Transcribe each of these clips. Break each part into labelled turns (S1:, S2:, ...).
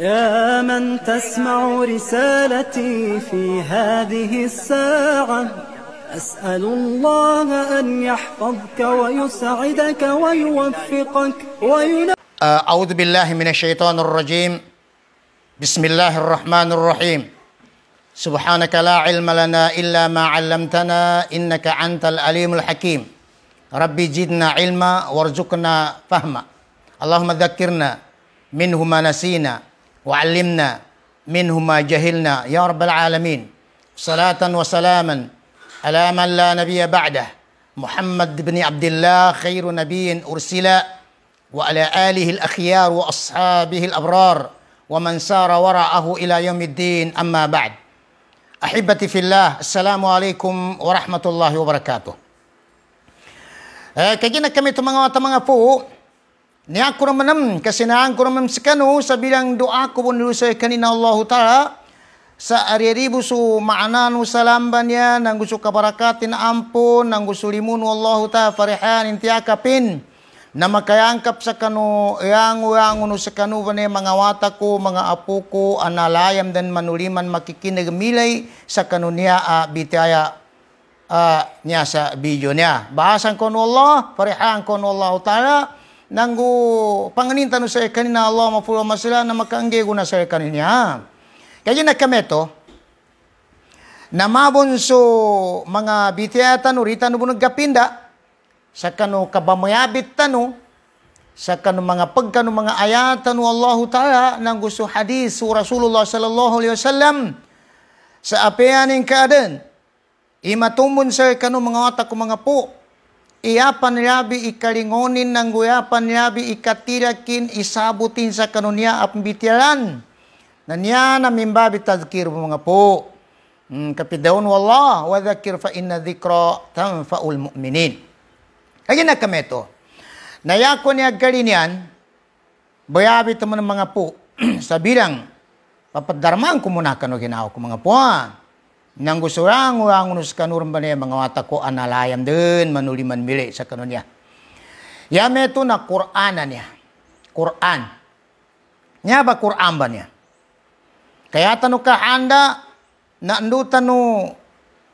S1: يا من تسمع رسالتي في هذه الساعة أسأل الله أن يحفظك ويسعدك ويوفقك وينا... آه، أعوذ بالله من الشيطان الرجيم بسم الله الرحمن الرحيم سبحانك لا علم لنا إلا ما علمتنا إنك أنت العليم الحكيم ربي زدنا علما وارزقنا فهما اللهم ذكرنا منه ما نسينا وعلمنا منه ما جهلنا يا رب العالمين صلاة وسلاما على من لا نبي بعده محمد بن عبد الله خير نبي أرسل وعلى آله الأخيار وأصحابه الأبرار ومن سار وراءه إلى يوم الدين أما بعد أحبتي في الله السلام عليكم ورحمة الله وبركاته Eh, kaya na kami Ni aku ramanam kasina aku ramam sekanu sabilang doa ko pun lusay kanina Allah Taala sa ari-ari busu ma'ana nu salam banya nang gusu kabarakatin ampun nang gusu Allah Taala farihan intiakapin na Nama kayangkap sekanu yang yang uno sa kanu mga ko mga analayam dan manuliman makikinig milay sa niya a bitaya uh, niya sa video niya bahasan ko Allah farihan ko Allah Taala ನಂಗೂ ಪಂಗನಿನ್ ತನು ಸೇರ್ಕನಿನ ಅಲ್ಲೋ ಮಫುಲ ಮಸಲ guna saya ಗುಣ ಸೇರ್ಕನಿನ kaya nakameto namabon so mga bitiyatan urita no bunag gapinda sa kanu kabamayabit tanu sa kanu mga pagkanu mga ayatan no Allahu Ta'ala nang gusto hadis Rasulullah sallallahu alaihi wasallam sa apeaning kaaden imatumbon sa kanu mga watak ko mga po Iapan labi ikalingonin ng guyapan labi ikatirakin isabutin sa kanunya at bitialan. Nanya na mimbabi tadkir mga po. Mm, kapidaon wallah wa dhakir fa inna dhikra tanfa'ul mu'minin. Kaya na kami ito. Nayako niya galinian, bayabi ito mga po, sa bilang, papadarmaan ko muna ka no ginawa ko mga po ha. Nang gusurang urang nus kanur bane mangawata ko analayam den manuliman milik sa kanunya. Yame meto na Quranan ya. Quran. Nya ba Quran ba niya? Kaya tanu ka anda na ndu tanu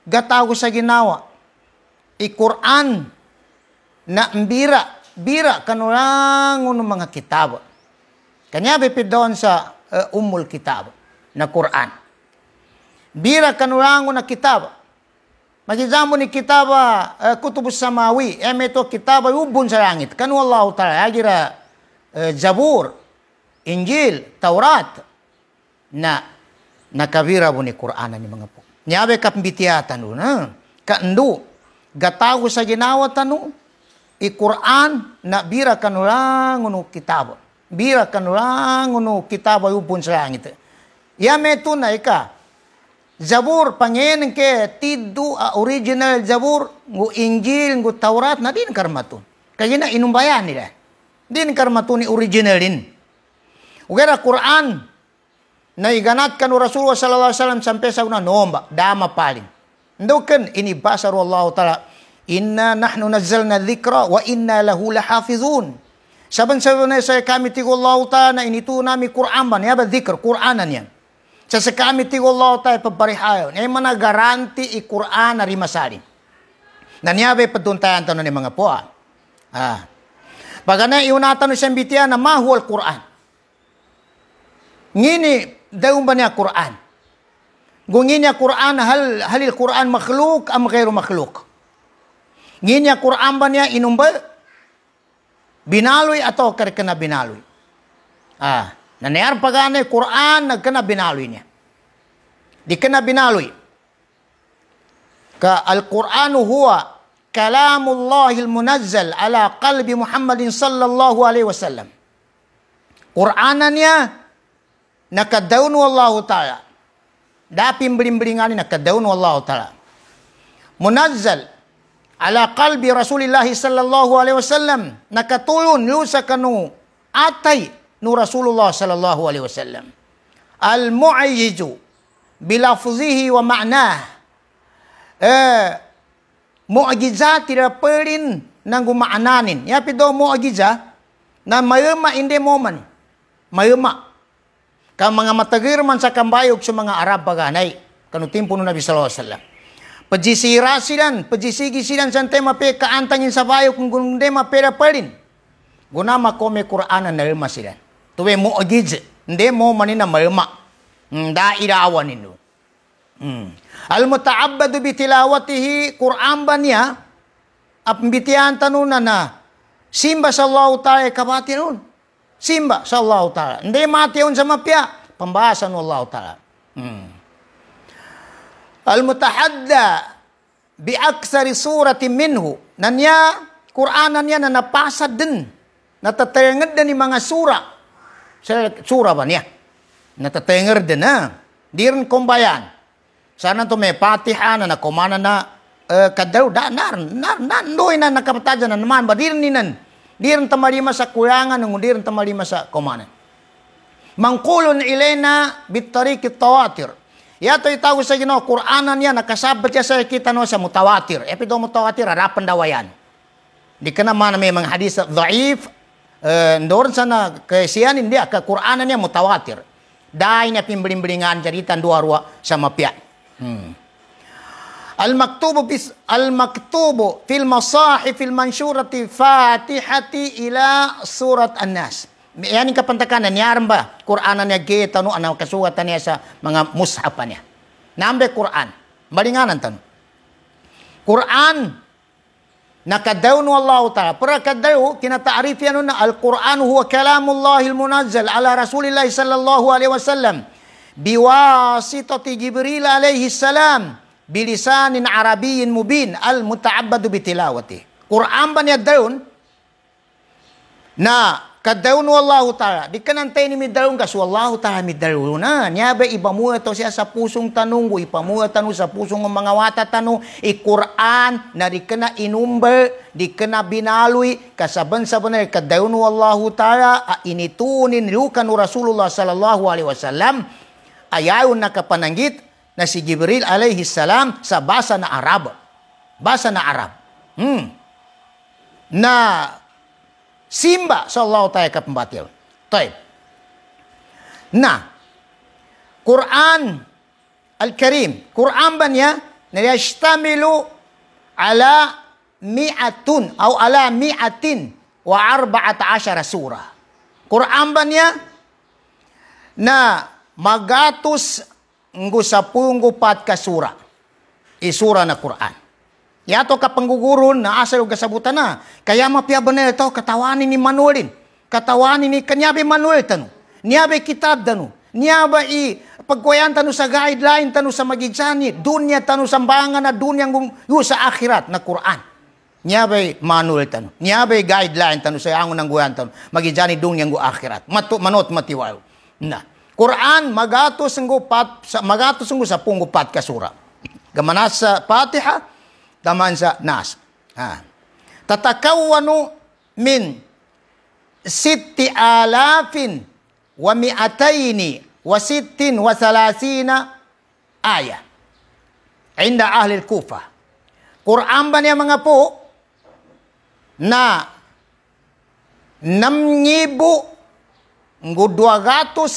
S1: gatago sa ginawa. I Quran na mbira bira kanurang uno mga kitab. Kanya bipidon sa uh, eh, umul kitab na Quran. Bira kanurangu na kitab, Majizamo ni kitab uh, eh, kutubu samawi. Eme to kitab ubun sa langit. Kanu Allah ta'ala. Agira uh, eh, Zabur, Injil, Taurat. Na nakabira bu ni Qur'ana ni mga po. Nyabe kapmbitiatan no na. Kandu. Gatago sa ginawa tanu. I-Qur'an na bira kanurangu na kitab. Bira kanurangu na kitab ubun sa langit. Yame tunay ka. Zabur pangen ke tidu a original Zabur ngu Injil ngu Taurat na din karmatun. Kaya na inumbayan nila. Din karmatu ni original din. Ugera Quran na iganat kanu Rasulullah sallallahu alaihi wasallam sampai sa una nomba dama paling. Ndoken ini basar Allah taala inna nahnu nazzalna dzikra wa inna lahu lahafizun. Saban saban saya kami tigo Allah taala ini tu nami Quran ban ya dzikr Quranan yang. ಸಸಕಾಮಿ ತಿಗೊಲ್ಲೋತಾಯ pagparehayo. Ngayon, mga garanti i-Quran na rimasali. Nanyabe paduntayan tanong ni mga po. Ah. ah. Baga na iunatan no siyang bitiya na mahual Quran. Ngini, daun ba niya Quran? Ngini Quran, hal, halil Quran makhluk am kairo makhluk. Ngini Quran ba niya inumba? Binaloy ato karkana binaloy. Ah. Na nayar pagane Quran na kena binaluy niya. Di kena binaluy. Ka al-Quran huwa kalamullahil munazzal ala qalbi Muhammadin sallallahu alaihi wasallam. Quran niya nakadaun wallahu ta'ala. Dapin bling-blingan nakadaun wallahu ta'ala. Munazzal ala qalbi Rasulillahi sallallahu alaihi wasallam nakatulun lusa kanu atay nu Rasulullah sallallahu alaihi wasallam. Al-mu'ayyizu bilafzihi wa ma'nah. Eh mu'ajizah tidak perin nanggu ma'nanin. Ya pido mu'ajizah na mayuma inde the moment. Mayuma. Ka mga matagir man sa kambayog sa mga Arab baganay. Kanu timpo no Nabi sallallahu alaihi wasallam. Pajisira silan, pajisigi silan sa tema pe kaantangin sa bayo kung gundema pera perin. Gunama makome Qur'anan na ilma silan. tuwe mu'jiz nde mo na malma nda irawaninu mm. al muta'abbadu bitilawatihi Qur'an ba niya at bitiyan tanuna na simba sa Allah ta'ala kapatinun simba sa Allah ta'ala hindi matiyon sa mapya pambasa ng Allah ta'ala mm. al mutahadda bi aksari surati minhu na niya Qur'anan niya na napasad din natatayangad din ni mga sura surava niya. Natatenger din na. Dirin kumbayan. Sana to may patiha na nakumana na uh, eh, kadaw da nar nar nandoy na nakapatajan na naman ba dirin ninan. Dirin tamalima sa kulangan ng dirin tamalima sa kumanan. Mangkulon ilena bitari kitawatir. Yato itaw sa Ginoo Quranan niya nakasabat niya sa kita no sa mutawatir. Epido mutawatir harapan daw yan. Di ka naman may mga hadis dhaif Eh, ndoron sana ini dia ke yang mutawatir. Dain pin beling-belingan cerita dua-dua sama pihak. Hmm. Al-maktubu bis al-maktubu fil masahif fil mansurati fatihati ila surat An-Nas. Yani ya, Quranan yang kita nu anak kesuatan ya sa mga mushafannya. Nampak Qur'an. Malinganan tanu. Quran نكدون والله تعالى برا كدعو كنا تعريف أن القرآن هو كلام الله المنزل على رسول الله صلى الله عليه وسلم بواسطة جبريل عليه السلام بلسان عربي مبين المتعبد بتلاوته قرآن بني الدعون نا Kadawun wallahu ta'ala. Di ka ni midarun kas wallahu ta'ala midarunan. Nyabe ipamuha to siya sa pusong tanong ko. Ipamuha tanong sa pusong mga wata tanong. I-Quran na di ka na inumber. Di ka na binaloy. Kasaban-saban na kadawun wallahu ta'ala. A initunin lukan Rasulullah sallallahu alaihi wasallam. Ayaw na kapananggit na si Jibril alaihi salam sa basa na Arab. Basa na Arab. Hmm. Na Simba sallallahu ta'ala ka pembatil, Taib. Nah, Quran Al-Karim. Quran ya. niya? Nayashtamilu ala mi'atun atau ala mi'atin wa arba'at asyara surah. Quran ban ya, Na magatus ngusapungu sapunggu pat ka sura. Isura na Quran. Yato ka pangguguron na asa og kasabutan na. Kaya mapiaban na ito, katawanin ni Manuelin. Katawanin ni kanyabe Manuel tanu. Niyabe kitab tanu. Niyabe i pagkuyan tanu sa guideline tanu sa magidsani. Dunya tanu sambangan na dunya yu sa akhirat na Quran. Niyabe Manuel tanu. Niyabe guideline tanu sa angon ng guyan tanu. Magidsani dunya gu akhirat. Matu, manot matiwayo. Na. Quran magatos ang gupat sa magatos ang sa punggupat kasura. Gamanasa Fatiha, sa nas. Ha. Tatakawanu min siti alafin wa mi'ataini wa sittin wa salasina ayah. Inda ahli Kufa. Quran ba niya mga po na ngu ngudwagatus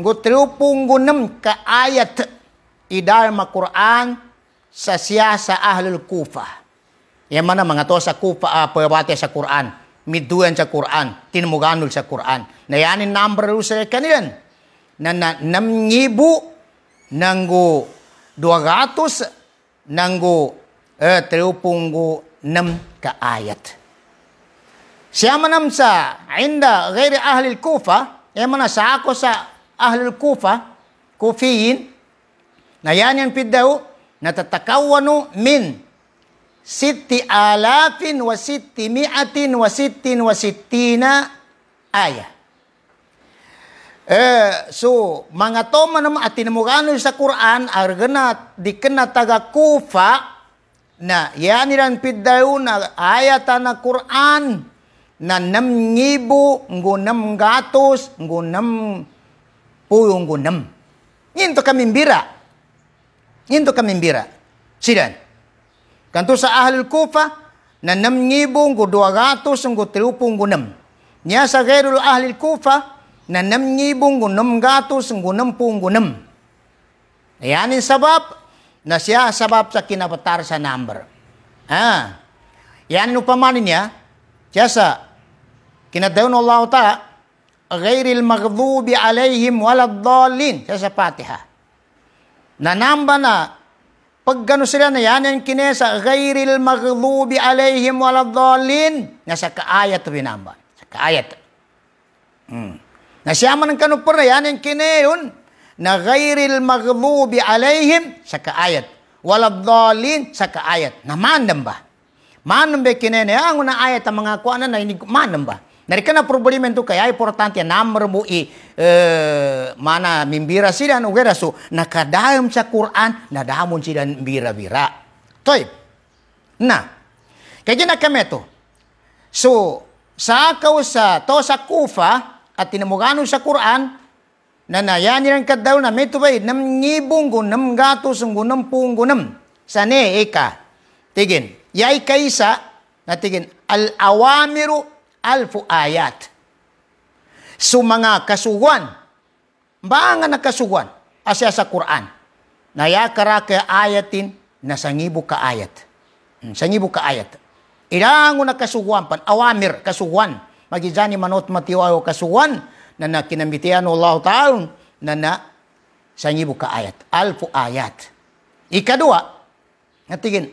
S1: ngu gunam ka ayat idarma Quran sa siya sa Ahlul Kufa. Yan man ang mga to sa Kufa, uh, ah, pwabate sa Quran, miduyan sa Quran, tinumuganol sa Quran. Na yanin number sa eh, kanilan, na, na namngibu nanggo duagatos nanggo eh, triupunggo kaayat. Siya manam sa inda gairi ahlil kufa, e man sa ako sa ahlil kufa, kufiyin, na yan yan pid natatakaw min sitti alafin wa sitti miatin wa sittin wa sittina aya. Eh, so, mga to man at tinamugano sa Quran, arganat, di kena kufa, na yaniran pidayo na ayata na Quran, na namngibo, ngunam gatos, ngunam puyong ngunam. Yun to kamimbira. Into bira. Sidan. Kanto sa ahli kufa, na namngibong dua 200 ang gutilupong gunam. Niya sa gerul ahlil kufa, na namngibong gunam gatos ang gunampung gunam. Ayan yung sabab, na siya sabab sa kinapatar sa number. Ah, yan yung upamanin niya, siya sa kinadayon Allah ta, gairil المغضوب alayhim walad dalin siya sa na namba na, pag gano'n sila na yan, yan kinesa, ghairil maghlubi alayhim waladhalin, nga sa kaayat winamba. Sa kaayat. Hmm. Nasiyaman ng kanupor na yan, yan kineyon, na ghairil maghlubi alayhim, sa kaayat. Waladhalin, sa kaayat. Namanam ba? Manam ba kinene? Ang unang ayat ang mga kuanan na inig, manam ba? Narikana problema ntu kaya importante namremu i e, mana mimbira sila nugera so nakadayom sa Quran nadamon sila bira-bira. Toy. Na. Kaya na kami to. So, sa akaw sa to sa kufa at tinamugano sa Quran na nayani ng kadaw na may tubay nam ngibong gunam gatos ng gunam pung gunam sa ne eka. Tigin. Yay kaisa na tigin al awamiru alfu ayat. So mga kasuwan, ba nga nakasuwan asya sa Quran, nayakara ka ayatin na hmm, sangibo ka ayat. Sangibo ka ayat. Ilang una kasuwan pan awamir kasuwan magijani manot matiwayo kasuwan na nakinamitian Allah taala na na sangibo ka ayat. Alfu ayat. Ikadua, natigin,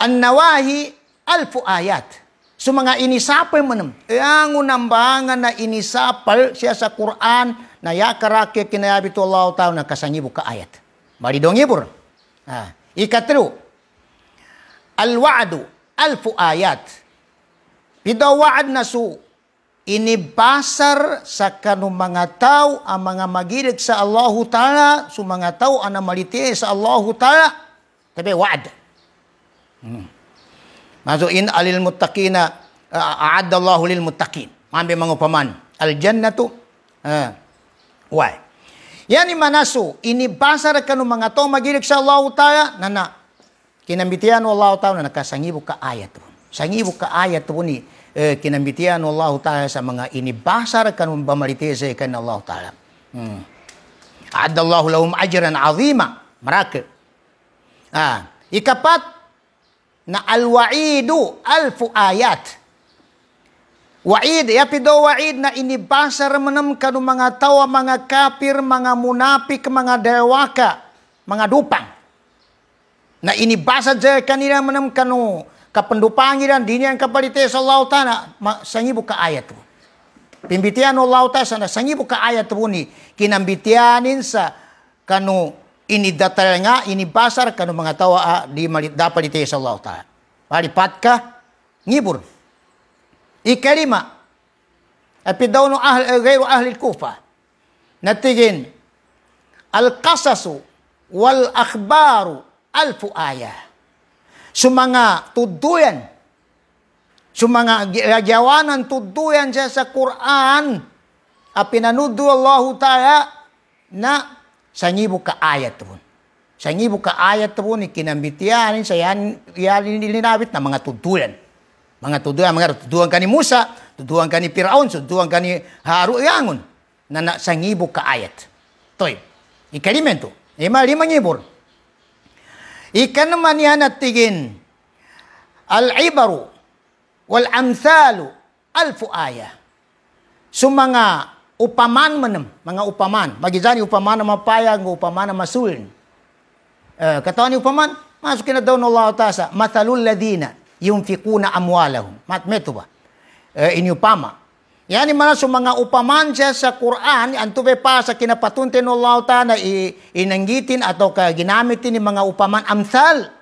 S1: an nawahi alfu ayat. Sumanga inisapay man. Yang eh, unambangan na inisapal siya sa Quran na yakarake kinayabit Allah tao na kasangibo ka ayat. Maridong ibur. Ah. Ikatlo. Al-wa'du alfu ayat. Pidawaan na su inibasar sa kanong mga tao ang mga magilig sa Allahu Ta'ala, sa mga tao ang namalitiin sa Allahu Ta'ala. Tabi, wa'ad. Hmm. Masukin alil muttaqina eh, a'addallahu lil muttaqin. Mambe mangupaman. Al jannatu uh, eh, why? Yani manasu ini basar kanu mga to magirik sa Allah taala nana kinambitian Allah taala nana kasangi buka ayat tu. Sangi buka ayat tu ni eh, kinambitian Allah taala sa mga ini basar kanu bamarite kan Allah taala. Hmm. Adallahu lahum ajran azima. Ah, ikapat na alwaidu alfu ayat. Wa'id, yapido wa'id na inibasa ramanam kanu mga tawa, mga kapir, mga munapik, mga dewaka, mga dupang. Na inibasa dyan kanila manam kanu kapandupangiran, diniyan kapalite sa Allah ta'ala, sangibo ka ayat po. Pimbitian Allah ta'ala, sangibo ka ayat po ni kinambitianin sa kanu ini datanya, nga ini pasar kanu mengatawa ah, di malit dapat di Allah taala palipatka ngibur lima. api daunu ahli eh, gairu ahli kufa natigin al qasasu wal akhbaru alfu ayah sumanga tuduyan sumanga eh, jawanan tuduyan siya sa Quran Api nanudu Allah taala na sanyibu ka ayatrun. Sanyibu ka ni ikinambitiyanin sa yan, yan linawit na mga tuduyan. Mga tuduyan, mga tuduyan ka ni Musa, tuduyan ka ni Piraon, tuduyan ka ni Haruyangon, na, na sanyibu ka ayat. Toy, ikalimento, ima lima ngibur. Ikan man yan at tigin, al-ibaru, wal-amthalu, alfu ayah. So mga upaman man mga upaman magizani upaman ang mapayag nga upaman ang masuln uh, katawan ni upaman masukin na daw Allah taasa matalul ladina yunfikuna amwalahum matmeto ba uh, eh, inyupama yani man sa mga upaman siya sa Quran antube pa sa kinapatunten ni Allah taala inanggitin ato ka ginamitin ni mga upaman amsal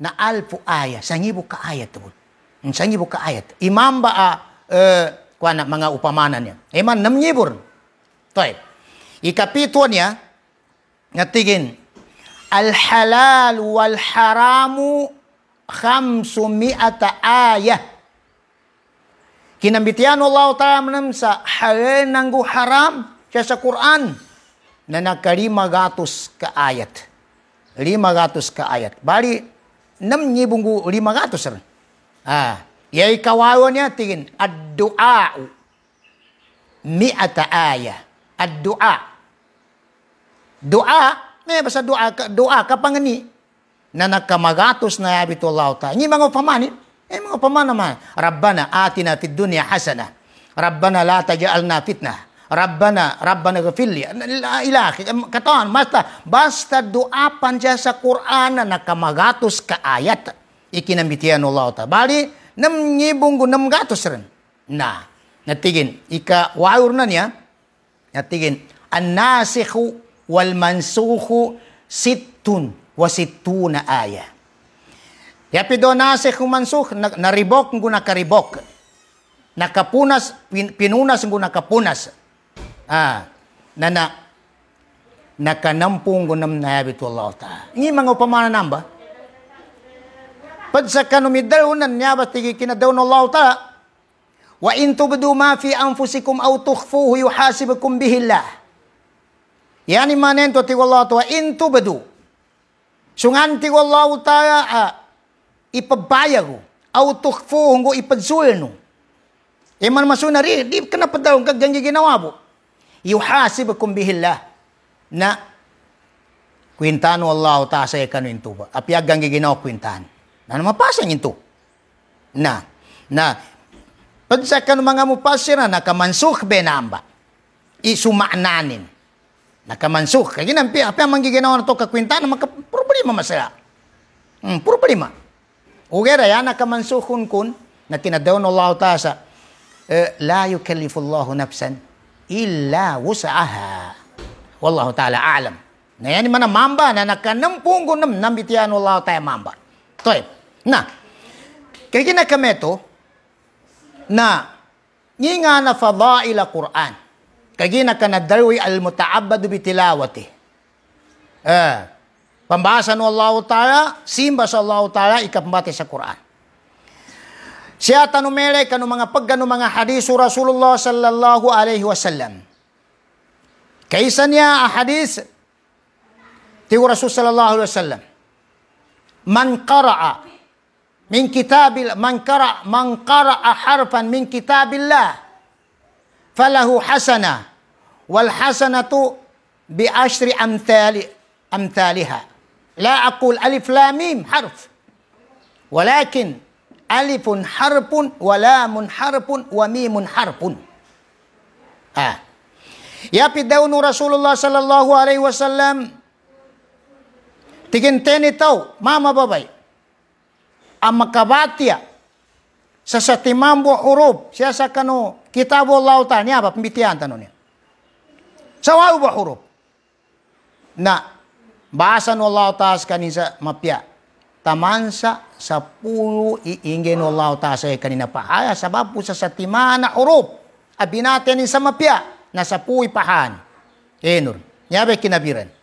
S1: na alfu aya sangibo ka ayat tubod sangibo ka ayat imam ba uh, uh kuana mga upamananya. Eman nam nyibur. Toy. Ikapitwa niya ngatigin al halal wal haramu khamsu mi'ata ayah. Kinambitian Allah Ta'ala sa halal nanggu haram sa Quran na nakalima gatos ka ayat. Lima gatos ka ayat. Bali, nam nyibunggu lima gatos. Er. Ah, Yai kawawannya tingin ad-du'a mi'ata ayah. Ad-du'a. Doa, ne bahasa doa doa kapangani. Nana kamagatos na ya abitullah ta. Ni mga pamani, eh mga pamana man. Rabbana atina fid dunya hasana. Rabbana la taj'alna fitnah. Rabbana, Rabbana ghafirli. Ila, katawan, basta, basta doa panjasa Qur'ana na kamagatos ka ayat. Ikinambitian Allah ta. Bali, Nem nyibungu nam gato seren. Nah, natigin. Ika waur na niya. Natigin. an wal mansukhu sittun wa sittuna aya. Ya pido nasikhu mansukh, naribok ngu nakaribok. Nakapunas, pin, pinunas ngu nakapunas. Ah, nana nakanampung gunam na habit Allah ta. Ini mga upamana namba. Qad sakanu midawnan nyabastigi kina Allah ta'ala. Wa in tubdu ma fi anfusikum aw tukhfuhu yuhasibukum bihillah. Yani manen to tiwallahu ta'ala in tubdu. Sungan tiwallahu ta'ala ipabayago aw tukhfuhu ngo ipadsulno. Iman masuna ri di kena pedaung ka janji ginawa bo. Yuhasibukum bihillah. Na kwintano Allah ta'ala sa kanun tuba. Apiag ginaw kwintan. Nanu nah, ito. Na, na, pasir, nah, nah, mga mupasira, nakamansuk benamba. Isumaananin. Nakamansuk. Kaya ginampi, apa yang manggiginawa na ito kakwinta na makaproblema masaya. Hmm, problema. Ugera yan, nakamansukun kun, na tinadaw ng Allah tasa, eh, la yukallifullahu nafsan illa wusaaha. Wallahu ta'ala alam. Na yan man mamba na nakanampungunam nambitian Allah tayo mamba. Toy. なけきなかめとなにがなファダイラコーアンけきなかなだるいアルムタアバドビティラワティ eh, pembahasan Allah Ta'ala, sa Allah Ta'ala, ikapmbate sa Quran. Siya tanong mele, kanong mga pagganong mga hadiso Rasulullah sallallahu alaihi wasallam. Kaysa niya a hadis, tiyo Rasul sallallahu alaihi wasallam, man qaraa من كتاب من قرأ من قرأ حرفا من كتاب الله فله حسنة والحسنة بعشر أمثال أمثالها لا أقول ألف لا ميم حرف ولكن ألف حرف ولام حرف وميم حرف آه يبدون رسول الله صلى الله عليه وسلم تجنتين تو ماما بابي amakabatia sa sa timambo hurub siya sa kano kitabo lauta niya ba pembitian tanong niya sa wau ba hurub na bahasa no Allah taas kanisa mapya taman sa sa pulo iingin no Allah taas ay kanina paaya sabab po sa sa timana hurub abinatin sa mapya na sa puwi pahan enur eh, niya ba kinabiran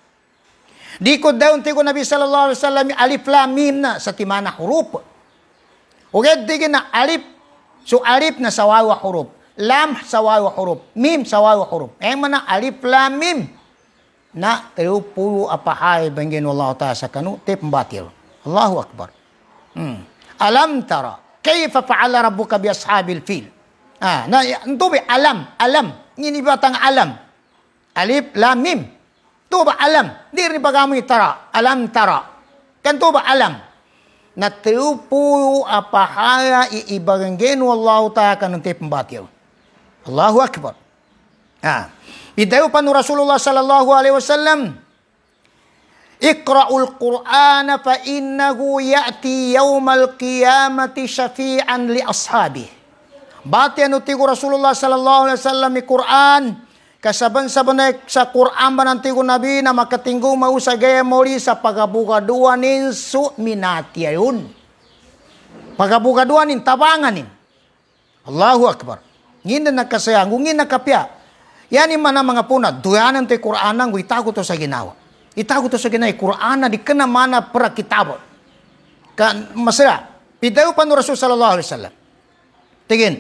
S1: Di ko dayon ko Nabi sallallahu alaihi wasallam alif lam mim na sa timana hurup. Ugad di na alif so alif na sawawa hurup. Lam sawawa hurup. Mim sawawa hurup. Ay man na alif lam mim na tayo puro apahay bangin wallahu ta'ala sa kanu tip batil. Allahu akbar. Hmm. Alam tara kayfa fa'ala rabbuka bi ashabil fil. Ah, na, ntubi, alam, alam. Ngini batang alam. Alif lam mim. ba alam diri pa kamo tara alam tara kan ba alam na tiupu apahala iibaranggen wallahu ta'ala kanunti pembatil Allahu akbar ah bidayo panu Rasulullah sallallahu alaihi wasallam Iqra'ul Qur'ana fa innahu ya'ti yaumal qiyamati syafi'an li ashabi. Batian utiku Rasulullah sallallahu alaihi wasallam Al-Qur'an Kasaban-sabanek sa Quran ba ng tigo nabi na makatinggo mausagaya muli sa pagabugaduan nin su minati ayun. Pagabugaduan nin tabangan nin. Allahu Akbar. Ngin na nakasayang, ngin kapya. Yan yung mana mga puna, duyanan ti Quran ang itago to sa ginawa. Itago to sa ginawa, eh, Quran na di ka mana para kitabo. Kan, masaya, pidayo pa no Rasul sallallahu alaihi wasallam. Tingin.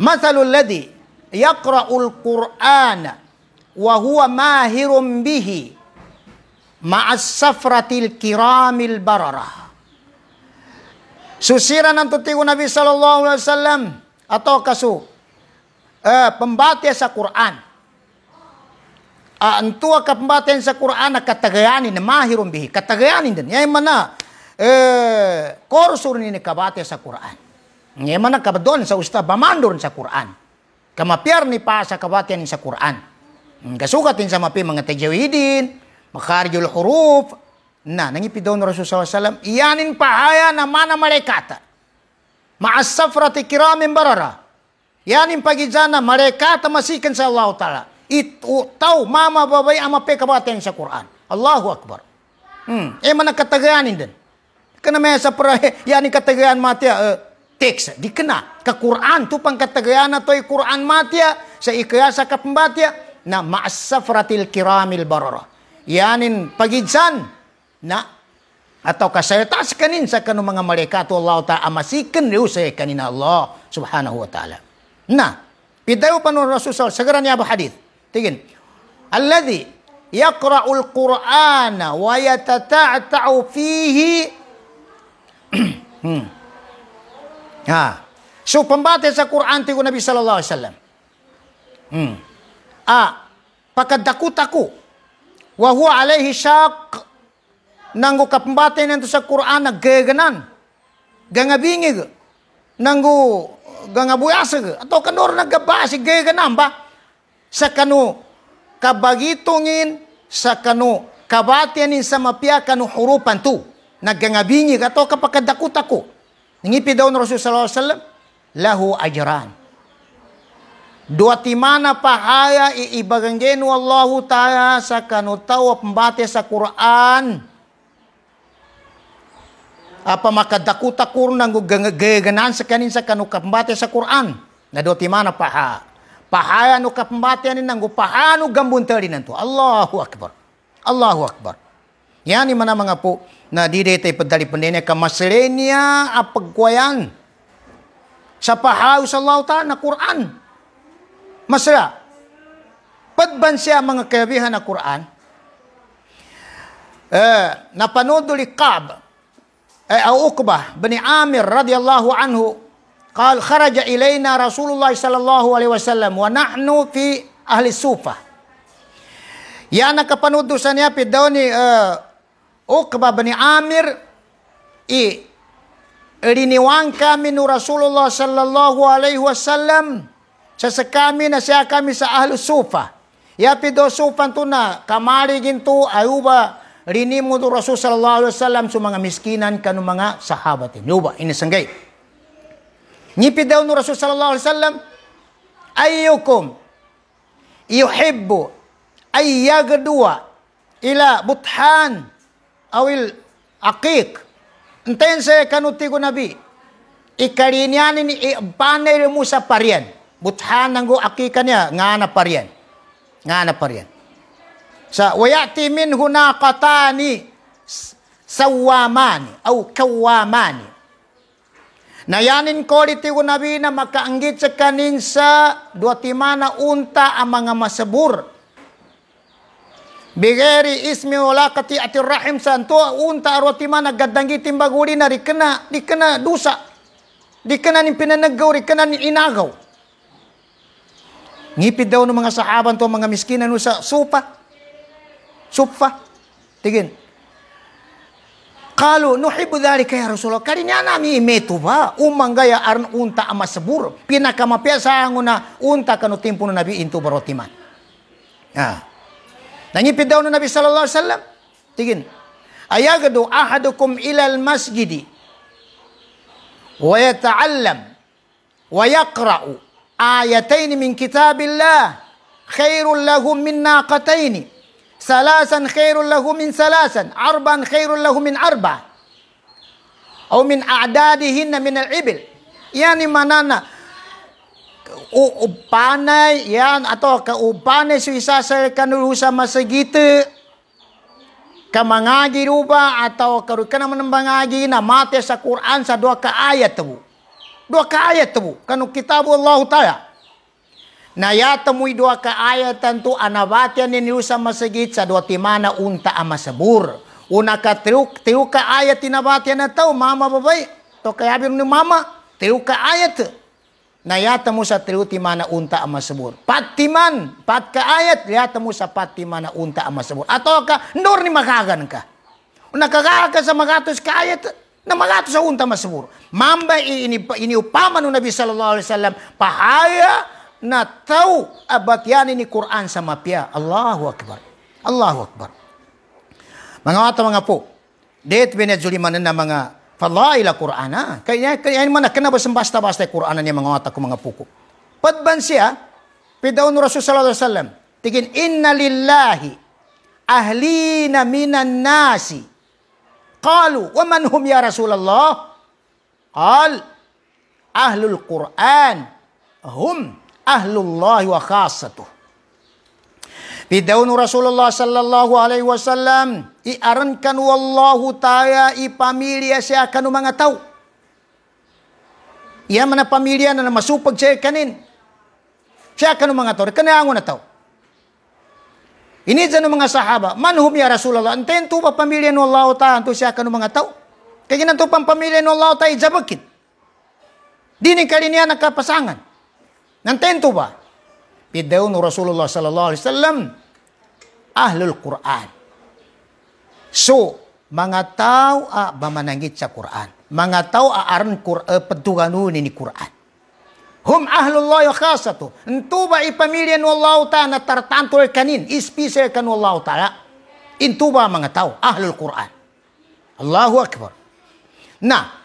S1: Matalul ladhi yaqra'ul Qur'ana wa huwa mahirum bihi ma'as safratil kiramil bararah. Susiran ang Nabi sallallahu alaihi wasallam atau kasu eh, pembate sa Quran. Antua ang ka sa Quran na katagayanin na mahirum bihi. Katagayanin din. Yan mana eh korsur ni kabate sa Quran. Yan mana kabadon sa usta bamandur sa Quran. Kama piar ni pa sa kawatian sa Quran. din sa mapi mga tejawidin, makarjul huruf, na nangipidaw Sallallahu Rasulullah SAW, iyanin pahaya na mana malekata. Maasafrat kiramin barara. Iyanin pagidana malekata masikin sa Allah Ta'ala. Itu tau mama babay ama pe kawatian sa Quran. Allahu Akbar. Hmm. E katagayanin din. Kana may sa prahe, yanin katagayan mati, uh, teks dikena ke Quran tu pangkategana toy Quran matia ya. sa ikayasa ka pambatia ya. na maasafratil kiramil barara yanin pagidsan na atau kasayatas kanin sa kanu mga malaikat Allah ta amasikan riu sa kanina Allah subhanahu wa taala na pidayo panu Rasul Rasul segera niya abu hadith tingin alladhi yaqra'ul qur'ana wa yatata'ta'u fihi hmm Ha. So, pambate sa Quran, tingo Nabi sallallahu alaihi wasallam. Hmm. A. pakadakot ako. Wa huwa alaihi syaq nanggo kapambate nanto sa Quran na naggaganan. Gangabingig nanggo gangabuyasag ato kanor nagabasi gaganan ba sa kanu kabagitungin sa kanu kabatianin sa mapia kanu hurupan tu naggangabingig ato kapakadakot ako. daun Rasulullah SAW, lahu ajaran. Dua Timana pahaya jenu Allahu ta'ala sa kanutawa pembate sa Quran. Apa makadakuta kurna gaganan sa kanin sa kanukapambate sa Quran. Na dua timana paha. Pahaya no kapambate anin nang pahano gambuntarin nanto. Allahu Akbar. Allahu Akbar. Yan ni mana mga po na diretay padali pandene ka maslenia apagkuyan sa pahaw sa lawta na Quran. Masla. Padbansya mga kayabihan na Quran. Eh, napanuduli kab eh, au ukba bani Amir radiyallahu anhu kal kharaja ilayna Rasulullah sallallahu alaihi wasallam wa nahnu fi ahli sufa. Ya nakapanudusan niya pidaw ni eh, Uqbah oh, bin Amir i riniwangka minu Rasulullah sallallahu alaihi wasallam sesekami nasihat kami sa ahlu sufa ya pido sufan na kamari gintu ayuba rini mo Rasul sallallahu alaihi wasallam sa mga miskinan kanu mga sahabat inuba ini sanggay nyipi daw no Rasul sallallahu alaihi wasallam ayyukum yuhibbu ayyagdua ila buthan awil akik. Intense kanuti ko nabi. Ikarinianin ipanay mo sa parian. Buthan ng akika niya, nga na parian. Nga na parian. Sa wayati min hunakatani sawamani au kawamani. Nayanin ko liti ko nabi na makaanggit sa kanin sa duatimana unta ang mga masabur Bigeri ismi wala atir rahim santua unta arwati mana gaddangi timbagurina rikena dikena dusa. Dikena ni pinanagaw dikena ni inagaw. Ngipid daw ng mga sahaban to mga miskinan sa supa. Supa. Tigin. Kalu nuhibu dhalika kaya Rasulullah. Karinya nami imetu ba? Umanggaya arn unta ama sebur. Pinakamapiasangon na unta kanu nabi intu barotiman. Ah. Nangipid daw ng Nabi sallallahu alaihi wasallam. Tigin. Ayagadu ahadukum ila al masjidi wa yata'allam wa yaqra'u ayatayn min kitabillah khairul lahu min naqatayn salasan khairul lahu min salasan arban khairul lahu min arba' min من min al الإبل yani manana upanay yan ato kaupanay su sa kanulusa masagite kamangagi ruba atau karu kana manambangagi na mate sa Quran sa dua ka ayat tu dua ka ayat tu kanu kitabu Allah taala na ya temui dua ka ayat tentu anabatian ni rusa masagit sa dua timana unta amasabur una ka tiuk tiuk ka ayat tinabatian na tau mama babay to kayabir ni mama tiuk ka ayat Nayata Musa triuti mana unta ama sebur. Patiman, pat ka ayat liata Musa pati mana unta ama sebur. Atau ka nur ni makagan ka. Nakagaga ka sa magatos ka ayat na magatos sa unta ama Mamba ini ini upaman Nabi sallallahu alaihi wasallam pahaya na tahu abatian ini Quran sama pia. Allahu akbar. Allahu akbar. Mga mata mga po. Det benet julimanan na mga fadaila Qur'ana. Kaya kaya mana kana basta-basta Qur'anan niya mga mata ko mga puko. Padban siya Rasul sallallahu alaihi wasallam tigin inna lillahi ahlina minan nasi. Qalu wa man hum ya Rasulullah? Qal ahlul Qur'an hum ahlullah wa khasatuh. Pidaw Rasulullah sallallahu alaihi wasallam Iarankan arankan wallahu taala i família se akanu mga tao. Iya mana pamilya na masupag siya kanin. Siya kanu mga tao, kanaangon na tao. Ini dyan mga sahaba, manhum ya Rasulullah, antayin to pa pamilya ng Allah ta'ala, anto siya kanu mga tao. Kaya nanto pang pamilya ng Allah ta'ala, ijabakit. Dini ni rin niya nakapasangan. Nantayin to ba? Bidaw no Rasulullah sallallahu alaihi wasallam, ahlul Quran. So, mga tao a bamanangit sa Quran. Mga tao a aran kur, uh, eh, peduganun ni Quran. Hum ahlullah khasatu. Intuba ipamilya ng Allah ta'ala tartantul kanin. Ispisir kan Allah ta'ala. Intuba mga tao. Ahlul Quran. Allahu Akbar. Nah.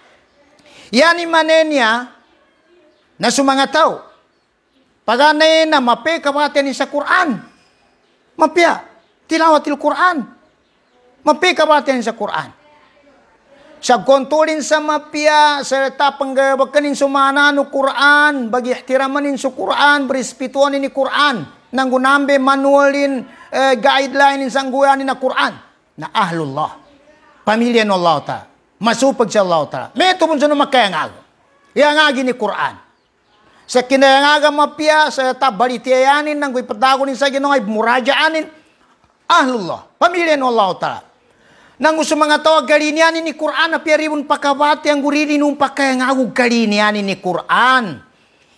S1: Yani manenya na sumanga tao. Paganay na mapeka kapatid sa Quran. Mapia. Tilawatil Quran. Mapika ba sa Quran? Sa kontulin sa mapia, serta panggabakanin sumana no Quran, bagi ihtiramanin sa Quran, berespetuanin ni Quran, nang gunambe manualin, eh, guideline sa guyanin na Quran, na ahlullah, pamilya ng Allah ta, masupag sa Allah ta. May ito pun sa numakayangag, ni Quran. Sa kinayangaga mapia, sa tabalitiayanin, nang ipatago ni sa ginong ay murajaanin, ahlullah, pamilya ng Allah ta. Nang mga tao galinianin ni Quran apiaribun pakabati ang gurinin nung pakayangagog galinianin ni Quran.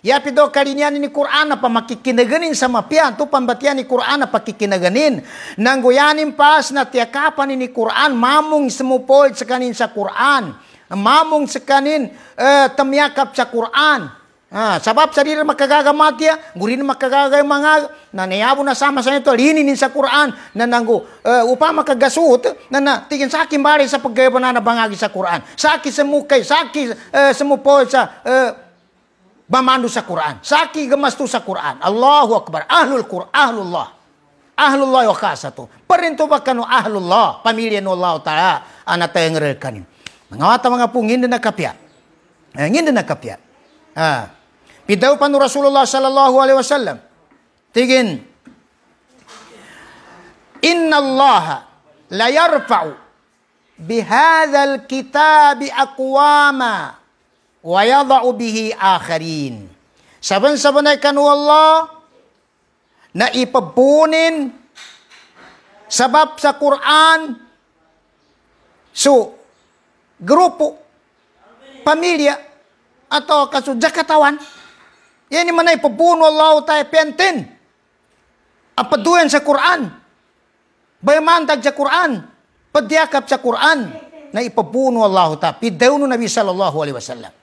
S1: Yapi daw kalinianin ni Quran na pamakikinaganin sa mapian. Ito pambatian ni Quran na pakikinaganin. guyanin pas na tiyakapan ni Quran, mamong sumupoid sa kanin sa Quran. Mamong sa kanin uh, tamyakap sa Quran. Ah, sabab sarira makagaga ya, gurin makagaga mga nanayabo na sama sa ito, linin sa Quran na nangu uh, e, upama kagasut na na tingin sa akin bari sa paggayaban na bangagi sa Quran. Sa akin e, sa mukay, sa akin uh, sa mupo sa uh, sa Quran. Sa akin gamasto sa Quran. Allahu Akbar. Ahlul Quran. Ahlullah. Ahlullah yung kasa to. Parinto ba kanu ahlullah? Pamilya no Allah ta'ala. anak ang rekanin. Mga wata mga na Ah no Rasulullah sallallahu alaihi wasallam. Tigin. Inna Allah la yarfa'u hadzal kitabi aqwama wa yadh'u bihi akharin. Saban-saban ay kanu Allah na ipabunin sabab sa Quran so grupo pamilya atau kasu jakatawan Yan man ay pabuno Allah tayo pentin. Apaduyan sa Quran. Bayamantag sa Quran. Padyakap sa Quran. Na ipabuno Allah ta. Pidaw no Nabi sallallahu alaihi wasallam.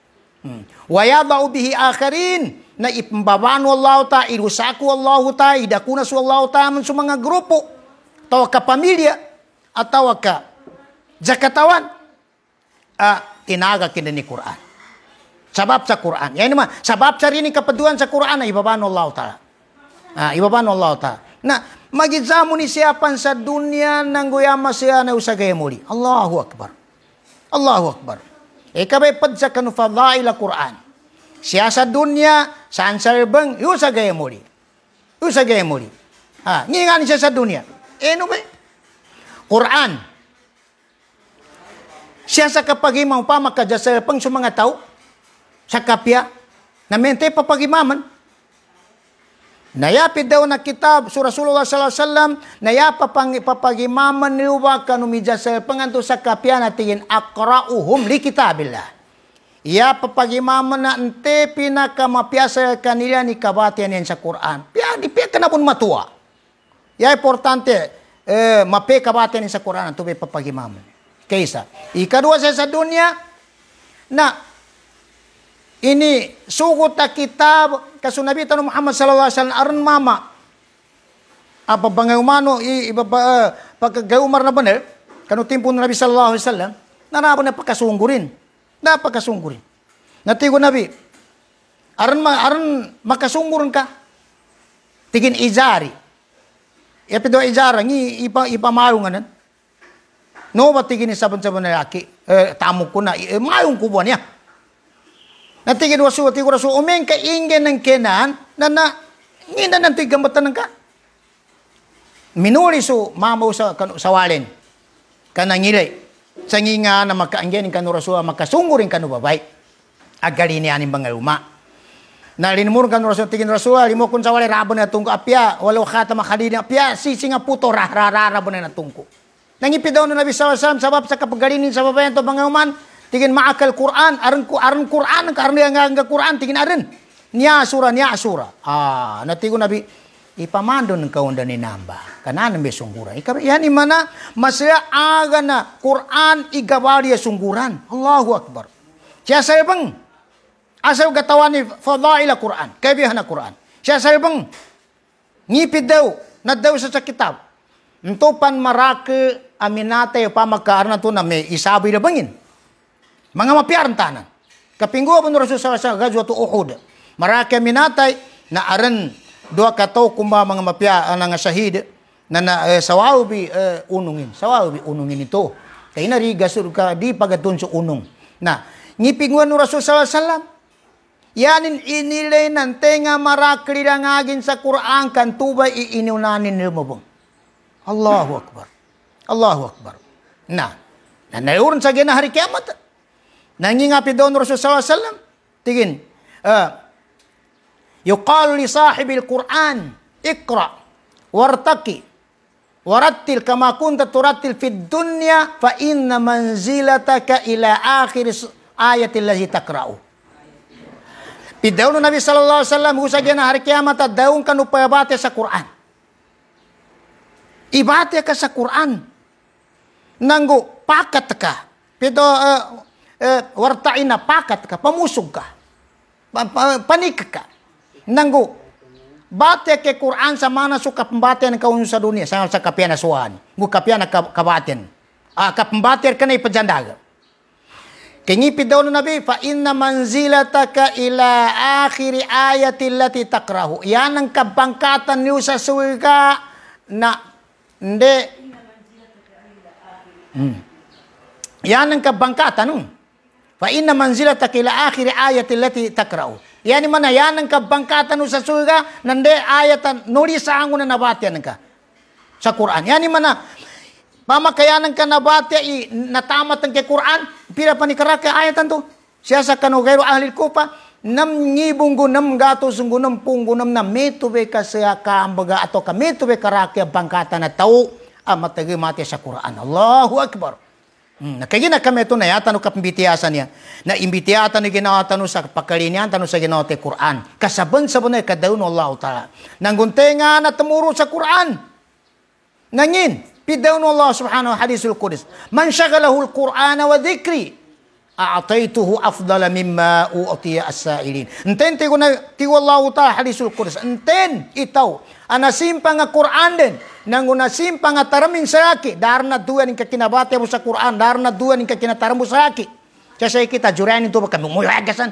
S1: Hmm. Wayabao bihi akharin na ipambabano Allah ta, irusaku Allah ta, idakunas Allah ta man sa mga grupo. Tawag ka pamilya at tawag ka jakatawan. Ah, inaga kinani Quran. sabab nah, nah, sa Quran. Yan naman, sabab sa rini kapaduan sa Quran na ibabaan Allah ta'ala. Ah, ibabaan Allah ta'ala. Na, magidzamu ni siyapan sa dunya ng guyama siya na usagay muli. Allahu Akbar. Allahu Akbar. Ikabay e, padsa kanu fadail Quran. Siya sa dunya, sa ansarbang, usagay muli. Usagay muli. Ah, ngingan siya sa dunya. Eh, no ba? Quran. Siya sa kapag imaw pa makadya pang mga tao, sakapya na mente papagimaman. Nayapid daw na kitab sa Rasulullah sallallahu alaihi wasallam nayapa pang ipapagimaman ni wa kanumidya sa panganto sa kapya na tingin akrauhum li kitabillah. Iya papagimaman na ante pinakamapyasa kanila ni kabatian yan sa Quran. Pia di pia kanabon matua. Ya importante eh, mape kabatian yan sa Quran ante papagimaman. Kaysa ikadua sa sa dunia, na ini suku tak kasu Nabi tanu Muhammad sallallahu alaihi wasallam aran mama apa umano i iba eh, pak gaumar na bener kanu timpun Nabi sallallahu alaihi wasallam nana bener pakasunggurin na pakasunggurin Nanti ko Nabi aran ma aran makasunggurin ka tigin izari ya pido izara ngi ipa ipa marunganan no batigin saban-saban laki eh, tamu ko na eh, ya Nanti tigin wasu ti kurasu umen ka ingen ng kenan na na ngina ng tigambatan ka minuri so mamaw sa kan, sawalin kanangilay sa nginga na kan makaangyan kanu rasu makasungurin kanu babay agalini anin bangaluma na linmur kanu rasu tigin rasu limo kun sawalin rabon na tungko apya walaw kata makadini apya sisi nga puto rabun na tungku, Nangipidaw na nabi sa wasam sabab sa kapagalinin sa babayan to bangaman tingin ma'akal Quran ku aran Quran karena nga nga Quran tingin aran nya sura nya sura ah nati ko nabi ipamandon ka unda ni namba kanan be sungguran ikaw yan imana masaya aga na Quran igabariya sungguran Allahu akbar siya saya bang asaw gatawan ni fadaila Quran kaibihan na Quran siya saya bang ngipid daw na daw sa kitab pan marake aminate pamakar na to na may isabi na bangin. Mga mapiartanan. Kapingo po Rasulullah sa gazwa to Uhud. Marake minatay na aran dua kataw kumba mga mapia eh, nga sahid na, na eh, sawaw bi eh, unungin. Sawaw bi unungin ito. Kaya nariga ka di pagatun sa unong. Na, ngipingwan no Rasul sallallahu alaihi wasallam. Yanin inilay ng tenga marakli lang agin sa Quran kan tubay iinunanin ni mo Allahu Akbar. Allahu Akbar. Na, nanayuran sa ginahari kiamat. Nangingapidon Rasulullah SAW. Tingin. Uh, yuqalu li sahibil Qur'an ikra wartaki warattil kama kunta turattil fid dunya fa inna manzilataka ila akhir ayatil lazi takra'u Pidaunu Nabi sallallahu alaihi wasallam husagena hari kiamat daun kan upayabate sa Qur'an Ibate ka sa Qur'an nanggu pakat ka uh, eh, na pakat ka pamusog ka panik ka nanggo bate ke Quran sa mana suka pembaten ka sa dunia sa sa na suan ngu kapiana na kabaten ah ka pembater kanay pajandaga daw na Nabi, fa inna manzilataka ila akhiri ayati lati takrahu. Yan ang kabangkatan niyo sa na hindi. Hmm. Yan ang kabangkatan. Hmm. Fa inna manzilataka ila akhir ayati allati takra'u. Yani mana yanan ka bangkatan sa surga nande ayatan nuri sa angun na nabatian ka sa Quran. Yani mana pamakayanan ka nabatya i natamatan ke Quran pira pa ni karaka ayatan to. Siya sa kanugero ahli kupa nam ngibunggu nam gato sunggu nam punggu nam na metube ka sa kambaga ato ka karaka bangkatan na tau amatagi mati sa Quran. Allahu Akbar kaya hmm, nakagina kami ito na yata no kapimbitiyasan niya. Na imbitiyatan ni ginawa no sa pagkalinyan no sa ginawa te Quran. Kasaban sa bunay kadayon no Allah Ta'ala. Nangunte nga na tumuro sa Quran. Nangin, pidaw no Allah Subhanahu wa Hadisul Qudus. Man syagalahu quran wa dhikri a'taituhu afdala mimma u'tiya as-sa'ilin. Enten tigo na ti Allah ta'ala hadisul qudus. Enten ana simpang nga Quran den nang unasimpa nga taramin sayaki darna dua ning kakinabate mo sa Quran darna dua ning kakinataram mo sayaki. Kasi kita jurayan ito baka muyagasan,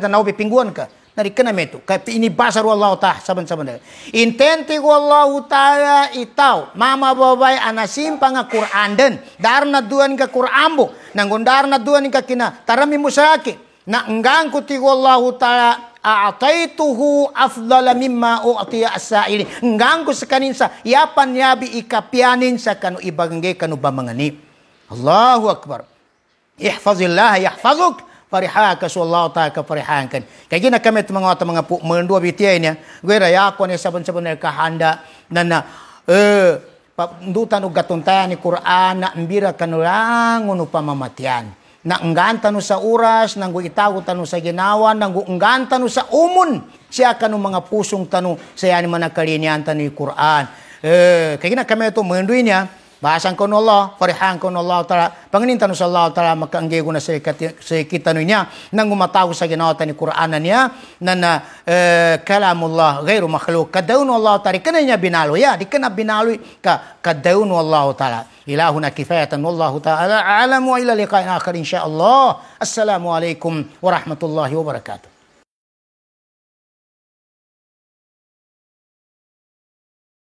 S1: tanau bi pingguan ka nari kena metu kapi ini basar wallahu ta saban saban intenti wallahu taala itau mama babai ana simpang Quran den darna duan ka Quran bu nanggon darna duan ka kina tarami musaki na enggang ku ti wallahu taala a'taituhu afdala mimma u'tiya as-sa'ili enggang ku sekaninsa yapan yabi ikapianin sa kanu ibangge kanu bamangani Allahu akbar ihfazillah yahfazuk farihaka sallallahu ta'ala farihankan kagina kami mengata mengapu mendua bitianya gwera yakon ya sabun-sabun kahanda nana eh dutan ug ni Quran na ambira kanulangon pamamatian na engganta no sa oras, nanggu itago tanu sa ginawa, nanggu engganta no sa umon, siya kanu mga pusong tanu, saya ni manakalinyan tanu Quran. Eh, kaya na kami ito, menduin niya, Bahasan kono Allah, farihan kono Allah taala. Pangininta no sallallahu taala maka angge guna sekita no nya nang umatau sa ginaw tani Qur'anan ya nana eh, kalamullah ghairu makhluk. Kadaun Allah taala kana nya ya dikena binalu ka kadaun Allah taala. ilahuna كفاية والله تعالى alamu وإلى لقاء آخر إن assalamu alaikum warahmatullahi wabarakatuh